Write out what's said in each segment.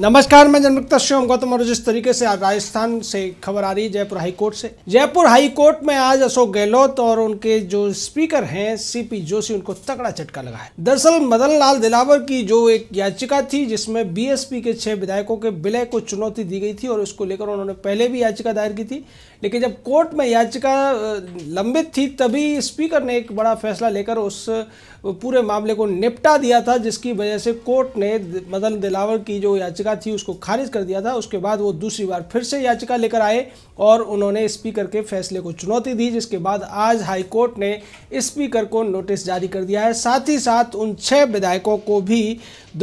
नमस्कार मैं जनमुक्ता श्योम गौतम और जिस तरीके से राजस्थान से खबर आ रही है जयपुर हाईकोर्ट से जयपुर हाईकोर्ट में आज अशोक गहलोत और उनके जो स्पीकर हैं सीपी जोशी उनको तगड़ा झटका लगा है दरअसल मदन लाल दिलावर की जो एक याचिका थी जिसमें बीएसपी के छह विधायकों के विलय को चुनौती दी गई थी और उसको लेकर उन्होंने पहले भी याचिका दायर की थी लेकिन जब कोर्ट में याचिका लंबित थी तभी स्पीकर ने एक बड़ा फैसला लेकर उस पूरे मामले को निपटा दिया था जिसकी वजह से कोर्ट ने मदन दिलावर की जो याचिका याचिका थी उसको खारिज कर दिया था उसके बाद वो दूसरी बार फिर से याचिका लेकर आए और उन्होंने स्पीकर के फैसले को चुनौती दी जिसके बाद आज हाईकोर्ट ने स्पीकर को नोटिस जारी कर दिया है साथ ही साथ उन छः विधायकों को भी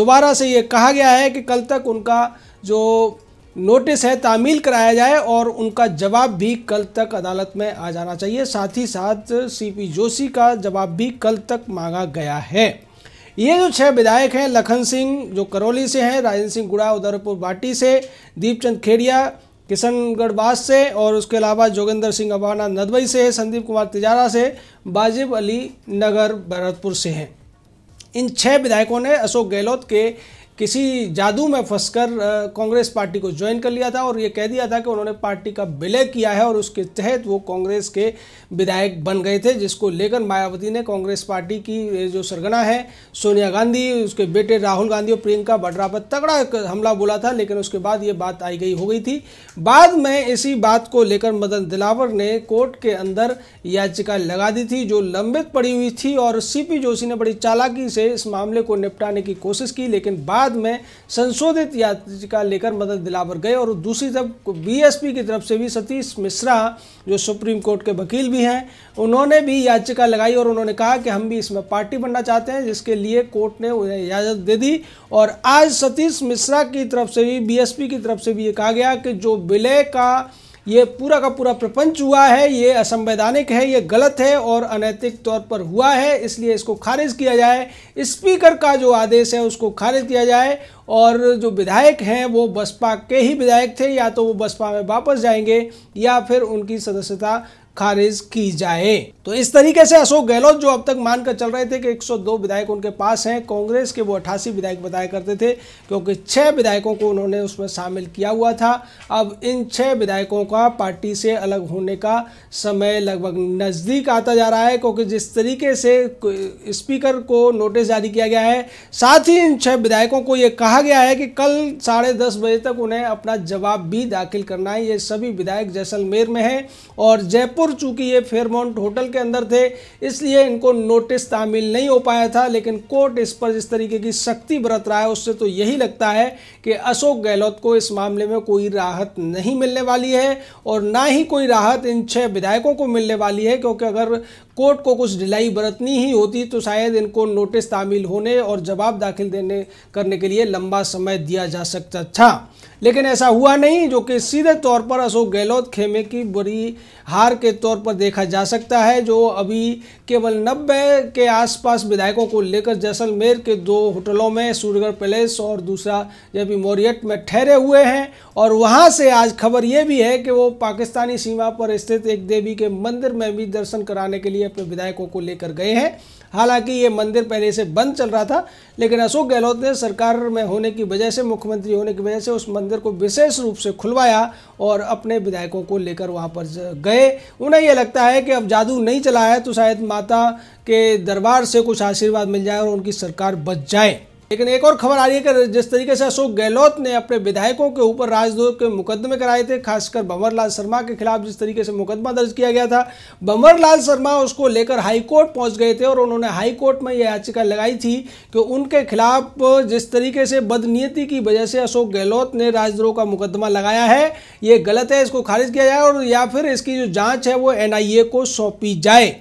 दोबारा से ये कहा गया है कि कल तक उनका जो नोटिस है तामील कराया जाए और उनका जवाब भी कल तक अदालत में आ जाना चाहिए साथ ही साथ सीपी जोशी का जवाब भी कल तक मांगा गया है ये जो छह विधायक हैं लखन सिंह जो करौली से हैं राजेंद्र सिंह गुड़ा उदयपुर बाटी से दीपचंद खेड़िया किशनगढ़ बास से और उसके अलावा जोगेंद्र सिंह अबाना नदवई से संदीप कुमार तिजारा से बाजिब अली नगर भरतपुर से हैं इन छह विधायकों ने अशोक गहलोत के किसी जादू में फंसकर कांग्रेस पार्टी को ज्वाइन कर लिया था और ये कह दिया था कि उन्होंने पार्टी का विलय किया है और उसके तहत वो कांग्रेस के विधायक बन गए थे जिसको लेकर मायावती ने कांग्रेस पार्टी की जो सरगना है सोनिया गांधी उसके बेटे राहुल गांधी और प्रियंका बड्रा पर तगड़ा हमला बोला था लेकिन उसके बाद ये बात आई गई हो गई थी बाद में इसी बात को लेकर मदन दिलावर ने कोर्ट के अंदर याचिका लगा दी थी जो लंबित पड़ी हुई थी और सी जोशी ने बड़ी चालाकी से इस मामले को निपटाने की कोशिश की लेकिन बाद बाद में संशोधित याचिका लेकर मदद दिलावर गए और दूसरी तरफ बीएसपी की तरफ से भी सतीश मिश्रा जो सुप्रीम कोर्ट के वकील भी हैं उन्होंने भी याचिका लगाई और उन्होंने कहा कि हम भी इसमें पार्टी बनना चाहते हैं जिसके लिए कोर्ट ने उन्हें इजाज़त दे दी और आज सतीश मिश्रा की तरफ से भी बीएसपी की तरफ से भी ये कहा गया कि जो विलय का ये पूरा का पूरा प्रपंच हुआ है ये असंवैधानिक है ये गलत है और अनैतिक तौर पर हुआ है इसलिए इसको खारिज किया जाए स्पीकर का जो आदेश है उसको खारिज किया जाए और जो विधायक हैं वो बसपा के ही विधायक थे या तो वो बसपा में वापस जाएंगे या फिर उनकी सदस्यता खारिज की जाए तो इस तरीके से अशोक गहलोत जो अब तक मानकर चल रहे थे कि 102 विधायक उनके पास हैं कांग्रेस के वो अट्ठासी विधायक बताया करते थे क्योंकि छह विधायकों को उन्होंने उसमें शामिल किया हुआ था अब इन छह विधायकों का पार्टी से अलग होने का समय लगभग नज़दीक आता जा रहा है क्योंकि जिस तरीके से स्पीकर को नोटिस जारी किया गया है साथ ही इन छह विधायकों को यह कहा गया है कि कल साढ़े दस बजे तक उन्हें अपना जवाब भी दाखिल करना है ये सभी विधायक जैसलमेर में है और जयपुर सिंगापुर चूंकि ये फेयरमोंट होटल के अंदर थे इसलिए इनको नोटिस तामील नहीं हो पाया था लेकिन कोर्ट इस पर जिस तरीके की सख्ती बरत रहा है उससे तो यही लगता है कि अशोक गहलोत को इस मामले में कोई राहत नहीं मिलने वाली है और ना ही कोई राहत इन छः विधायकों को मिलने वाली है क्योंकि अगर कोर्ट को कुछ ढिलाई बरतनी ही होती तो शायद इनको नोटिस तामील होने और जवाब दाखिल देने करने के लिए लंबा समय दिया जा सकता था लेकिन ऐसा हुआ नहीं जो कि सीधे तौर पर अशोक गहलोत खेमे की बड़ी हार के तौर पर देखा जा सकता है जो अभी केवल नब्बे के आसपास विधायकों को लेकर जैसलमेर के दो होटलों में सूर्यगढ़ पैलेस और दूसरा भी मोरियट में ठहरे हुए हैं और वहाँ से आज खबर ये भी है कि वो पाकिस्तानी सीमा पर स्थित एक देवी के मंदिर में भी दर्शन कराने के लिए अपने विधायकों को लेकर गए हैं हालांकि ये मंदिर पहले से बंद चल रहा था लेकिन अशोक गहलोत ने सरकार में होने की वजह से मुख्यमंत्री होने की वजह से उस मंदिर को विशेष रूप से खुलवाया और अपने विधायकों को लेकर वहाँ पर गए उन्हें यह लगता है कि अब जादू नहीं चला है तो शायद माता के दरबार से कुछ आशीर्वाद मिल जाए और उनकी सरकार बच जाए लेकिन एक और खबर आ रही है कि जिस तरीके से अशोक गहलोत ने अपने विधायकों के ऊपर राजद्रोह के मुकदमे कराए थे खासकर बंवरलाल शर्मा के खिलाफ जिस तरीके से मुकदमा दर्ज किया गया था बंवरलाल शर्मा उसको लेकर हाईकोर्ट पहुंच गए थे और उन्होंने हाईकोर्ट में यह याचिका लगाई थी कि उनके खिलाफ जिस तरीके से बदनीयति की वजह से अशोक गहलोत ने राजद्रोह का मुकदमा लगाया है ये गलत है इसको खारिज किया जाए और या फिर इसकी जो जाँच है वो एन को सौंपी जाए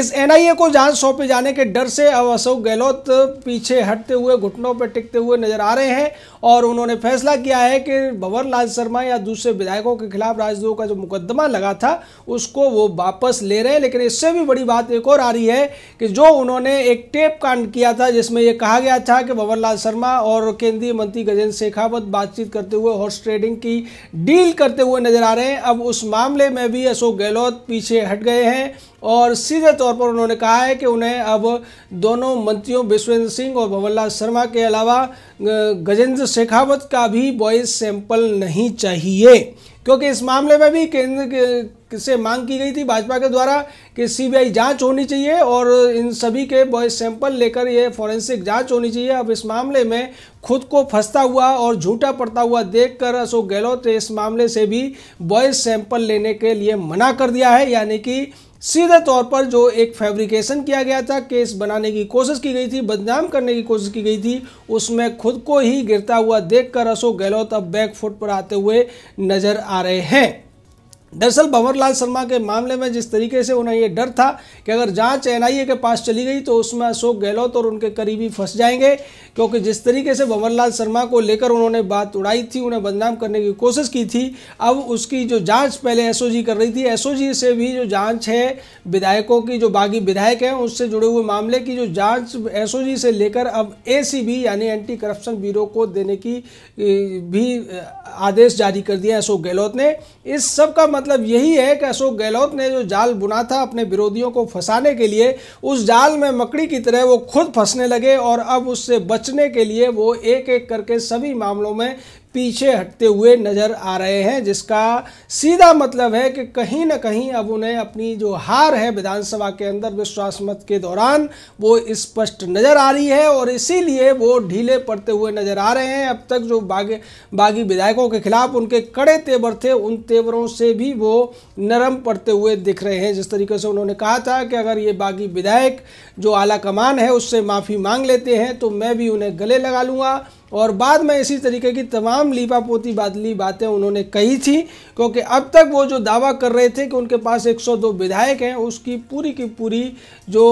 इस एनआईए को जांच सौंपे जाने के डर से अब अशोक गहलोत पीछे हटते हुए घुटनों पर टिकते हुए नजर आ रहे हैं और उन्होंने फैसला किया है कि भंवर लाल शर्मा या दूसरे विधायकों के खिलाफ राजद्रोह का जो मुकदमा लगा था उसको वो वापस ले रहे हैं लेकिन इससे भी बड़ी बात एक और आ रही है कि जो उन्होंने एक टेप कांड किया था जिसमें यह कहा गया था कि भंवर लाल शर्मा और केंद्रीय मंत्री गजेंद्र शेखावत बातचीत करते हुए हॉर्स ट्रेडिंग की डील करते हुए नजर आ रहे हैं अब उस मामले में भी अशोक गहलोत पीछे हट गए हैं और सीधे तौर पर उन्होंने कहा है कि उन्हें अब दोनों मंत्रियों विश्वेंद्र सिंह और भंवरलाल शर्मा के अलावा गजेंद्र शेखावत का भी वॉइस सैंपल नहीं चाहिए क्योंकि इस मामले में भी केंद्र से मांग की गई थी भाजपा के द्वारा कि सीबीआई जांच होनी चाहिए और इन सभी के वॉइस सैंपल लेकर ये फॉरेंसिक जांच होनी चाहिए अब इस मामले में खुद को फंसता हुआ और झूठा पड़ता हुआ देखकर अशोक गहलोत ने इस मामले से भी वॉइस सैंपल लेने के लिए मना कर दिया है यानी कि सीधे तौर पर जो एक फैब्रिकेशन किया गया था केस बनाने की कोशिश की गई थी बदनाम करने की कोशिश की गई थी उसमें खुद को ही गिरता हुआ देखकर अशोक गहलोत अब बैक फुट पर आते हुए नजर आ रहे हैं दरअसल भंवरलाल शर्मा के मामले में जिस तरीके से उन्हें यह डर था कि अगर जांच एनआईए के पास चली गई तो उसमें अशोक गहलोत और उनके करीबी फंस जाएंगे क्योंकि जिस तरीके से भंवरलाल शर्मा को लेकर उन्होंने बात उड़ाई थी उन्हें बदनाम करने की कोशिश की थी अब उसकी जो जांच पहले एसओजी कर रही थी एसओजी से भी जो जाँच है विधायकों की जो बागी विधायक हैं उससे जुड़े हुए मामले की जो जाँच एस से लेकर अब ए यानी एंटी करप्शन ब्यूरो को देने की भी आदेश जारी कर दिया अशोक गहलोत ने इस सब का मतलब मतलब यही है कि अशोक गहलोत ने जो जाल बुना था अपने विरोधियों को फंसाने के लिए उस जाल में मकड़ी की तरह वो खुद फंसने लगे और अब उससे बचने के लिए वो एक एक करके सभी मामलों में पीछे हटते हुए नज़र आ रहे हैं जिसका सीधा मतलब है कि कहीं ना कहीं अब उन्हें अपनी जो हार है विधानसभा के अंदर विश्वास मत के दौरान वो स्पष्ट नज़र आ रही है और इसीलिए वो ढीले पड़ते हुए नज़र आ रहे हैं अब तक जो बागे बागी विधायकों के खिलाफ उनके कड़े तेवर थे उन तेवरों से भी वो नरम पड़ते हुए दिख रहे हैं जिस तरीके से उन्होंने कहा था कि अगर ये बागी विधायक जो आला कमान है उससे माफ़ी मांग लेते हैं तो मैं भी उन्हें गले लगा लूँगा और बाद में इसी तरीके की तमाम लीपापोती बादली बातें उन्होंने कही थी क्योंकि अब तक वो जो दावा कर रहे थे कि उनके पास 102 विधायक हैं उसकी पूरी की पूरी जो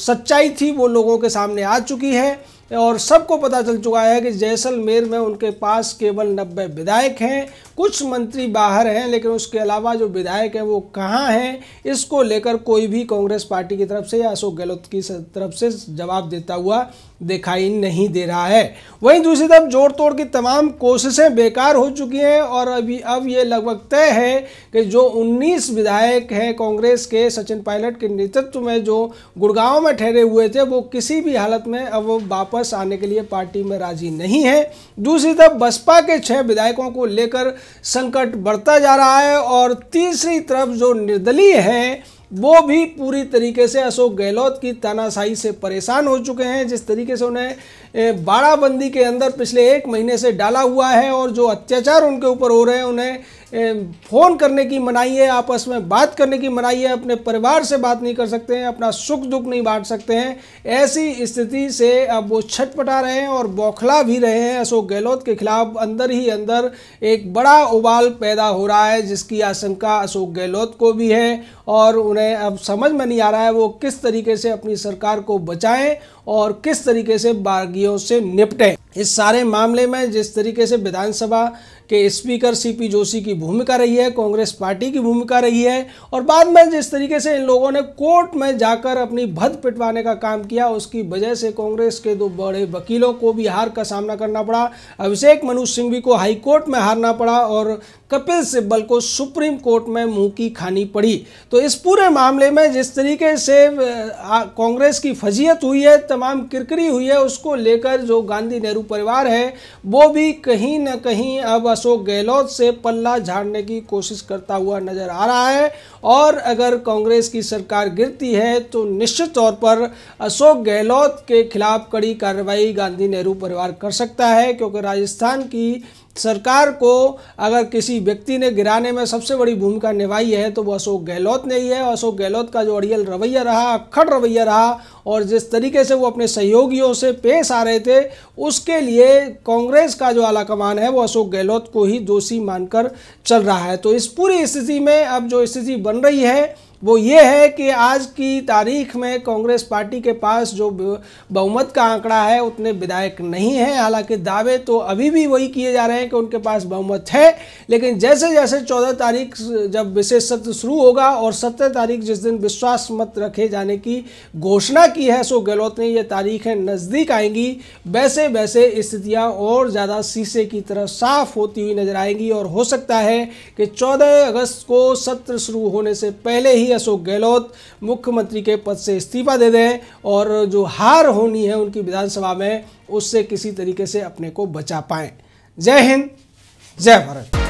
सच्चाई थी वो लोगों के सामने आ चुकी है और सबको पता चल चुका है कि जैसलमेर में उनके पास केवल नब्बे विधायक हैं कुछ मंत्री बाहर हैं लेकिन उसके अलावा जो विधायक हैं वो कहाँ हैं इसको लेकर कोई भी कांग्रेस पार्टी की तरफ से या अशोक गहलोत की तरफ से जवाब देता हुआ दिखाई नहीं दे रहा है वहीं दूसरी तरफ जोड़ तोड़ की तमाम कोशिशें बेकार हो चुकी हैं और अभी अब ये लगभग तय है कि जो 19 विधायक हैं कांग्रेस के सचिन पायलट के नेतृत्व में जो गुड़गांव में ठहरे हुए थे वो किसी भी हालत में अब वापस आने के लिए पार्टी में राजी नहीं है दूसरी तरफ बसपा के छः विधायकों को लेकर संकट बढ़ता जा रहा है और तीसरी तरफ जो निर्दलीय हैं वो भी पूरी तरीके से अशोक गहलोत की तानाशाही से परेशान हो चुके हैं जिस तरीके से उन्हें बाड़ाबंदी के अंदर पिछले एक महीने से डाला हुआ है और जो अत्याचार उनके ऊपर हो रहे हैं उन्हें फ़ोन करने की मनाही है आपस में बात करने की मनाही है अपने परिवार से बात नहीं कर सकते हैं अपना सुख दुख नहीं बांट सकते हैं ऐसी स्थिति से अब वो छटपटा रहे हैं और बौखला भी रहे हैं अशोक गहलोत के खिलाफ अंदर ही अंदर एक बड़ा उबाल पैदा हो रहा है जिसकी आशंका अशोक गहलोत को भी है और उन्हें अब समझ में नहीं आ रहा है वो किस तरीके से अपनी सरकार को बचाएं और किस तरीके से बागियों से निपटें इस सारे मामले में जिस तरीके से विधानसभा के स्पीकर सीपी जोशी की भूमिका रही है कांग्रेस पार्टी की भूमिका रही है और बाद में जिस तरीके से इन लोगों ने कोर्ट में जाकर अपनी भद पिटवाने का काम किया उसकी वजह से कांग्रेस के दो बड़े वकीलों को भी हार का सामना करना पड़ा अभिषेक मनु सिंघवी को हाई कोर्ट में हारना पड़ा और कपिल सिब्बल को सुप्रीम कोर्ट में मुंह की खानी पड़ी तो इस पूरे मामले में जिस तरीके से कांग्रेस की फजीयत हुई है तमाम किरकिरी हुई है उसको लेकर जो गांधी नेहरू परिवार है वो भी कहीं ना कहीं अब अशोक गहलोत से पल्ला झाड़ने की कोशिश करता हुआ नज़र आ रहा है और अगर कांग्रेस की सरकार गिरती है तो निश्चित तौर पर अशोक गहलोत के खिलाफ कड़ी कार्रवाई गांधी नेहरू परिवार कर सकता है क्योंकि राजस्थान की सरकार को अगर किसी व्यक्ति ने गिराने में सबसे बड़ी भूमिका निभाई है तो वो अशोक गहलोत ने ही है अशोक गहलोत का जो अड़ियल रवैया रहा अक्खड़ रवैया रहा और जिस तरीके से वो अपने सहयोगियों से पेश आ रहे थे उसके लिए कांग्रेस का जो आलाकमान है वो अशोक गहलोत को ही दोषी मानकर चल रहा है तो इस पूरी स्थिति में अब जो स्थिति बन रही है वो ये है कि आज की तारीख में कांग्रेस पार्टी के पास जो बहुमत का आंकड़ा है उतने विधायक नहीं है हालांकि दावे तो अभी भी वही किए जा रहे हैं कि उनके पास बहुमत है लेकिन जैसे जैसे चौदह तारीख जब विशेष सत्र शुरू होगा और सत्रह तारीख जिस दिन विश्वास मत रखे जाने की घोषणा की है सो गहलोत ने ये तारीखें नज़दीक आएंगी वैसे वैसे स्थितियाँ और ज़्यादा शीशे की तरह साफ होती हुई नजर आएंगी और हो सकता है कि चौदह अगस्त को सत्र शुरू होने से पहले ही मंत्री अशोक गहलोत मुख्यमंत्री के पद से इस्तीफा दे दें और जो हार होनी है उनकी विधानसभा में उससे किसी तरीके से अपने को बचा पाएं जय हिंद जय भारत